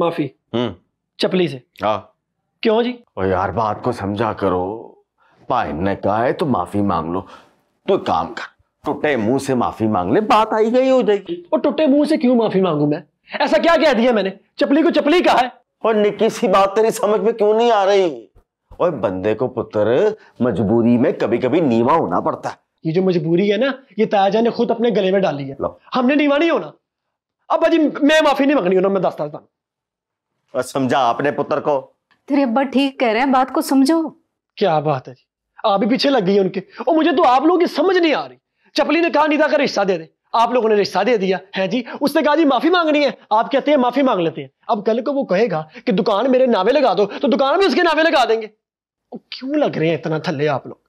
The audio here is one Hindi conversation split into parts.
माफी हम्म। चपली से आ? हाँ। क्यों जी ओ यार बात को समझा करो पाइन ने कहा है तो माफी मांग लो तो काम कर टूटे मुंह से माफी मांग ले बात आई गई हो जाएगी और टूटे मुंह से क्यों माफी मांगू मैं ऐसा क्या कह दिया मैंने चपली को चपली कहा है और निकी सी बात तेरी समझ में क्यों नहीं आ रही और बंदे को पुत्र मजबूरी में कभी कभी नीवा होना पड़ता है ये जो मजबूरी है ना ये ताजा ने खुद अपने गले में डाली है हमने नीवा नहीं होना अब भाजी मैं माफी नहीं मांगनी होना मैं दस दस और समझा आपने पुत्र को तेरे अब्बा ठीक कह रहे हैं बात को समझो क्या बात है जी आप भी पीछे लग गई उनके और मुझे तो आप लोगों की समझ नहीं आ रही चपली ने कहा नीता का रिश्ता दे दे आप लोगों ने रिश्ता दे दिया है जी उसने कहा जी माफी मांगनी है आप कहते हैं माफी मांग लेते हैं अब कल को वो कहेगा कि दुकान मेरे नावे लगा दो तो दुकान में उसके नावे लगा देंगे क्यों लग रहे हैं इतना थल्ले आप लोग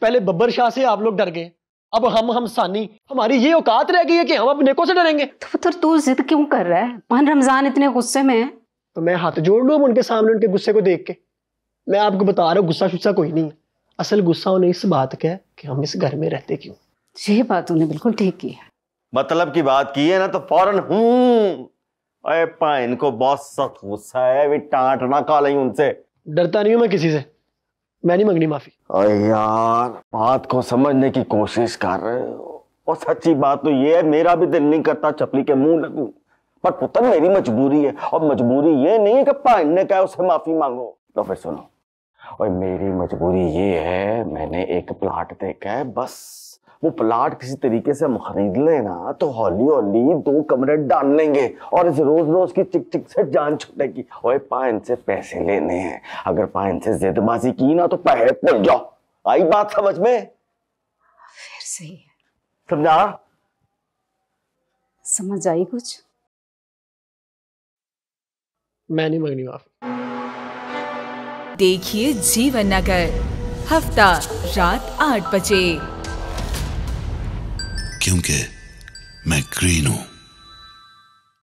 पहले बब्बर शाह से आप लोग डर गए अब हम हम सानी हमारी ये औकात रह गई है कि हम अब नेकों से डरेंगे तो फिर तू जिद क्यों कर रहा है पान रमजान इतने गुस्से में है तो मैं हाथ जोड़ लूँ उनके सामने उनके गुस्से को देख के मैं आपको बता रहा हूँ गुस्सा शुस्सा कोई नहीं असल गुस्सा उन्हें इस बात का है कि हम इस घर में रहते क्यों ये बात उन्हें बिल्कुल ठीक की है मतलब की बात की है ना तो फौरन हूँ अरे पाइन को बहुत सख्त गुस्सा है अभी टाट ना खा ली उनसे डरता नहीं हूँ मैं किसी से मैं नहीं मंगनी माफी अरे यार बात को समझने की कोशिश कर रहे हो और सच्ची बात तो ये है मेरा भी दिल नहीं करता चपली के मुंह लगूं पर पुत्र मेरी मजबूरी है और मजबूरी ये नहीं है कि ने का उससे माफी मांगो तो फिर सुनो और मेरी मजबूरी ये है मैंने एक प्लाट देखा है बस वो प्लाट किसी तरीके से हम खरीद लेना तो हौली हौली दो कमरे डाल लेंगे और इस रोज रोज की चिक चिक से जान छुटेगी और पाइन से पैसे लेने हैं अगर पाइन से जेदबाजी की ना तो पैर पुल जाओ आई बात समझ में फिर सही है समझा समझ आई कुछ मैं नहीं मंगनी माफी देखिए जीवन नगर हफ्ता रात आठ बजे क्योंकि मैं ग्रीन हूँ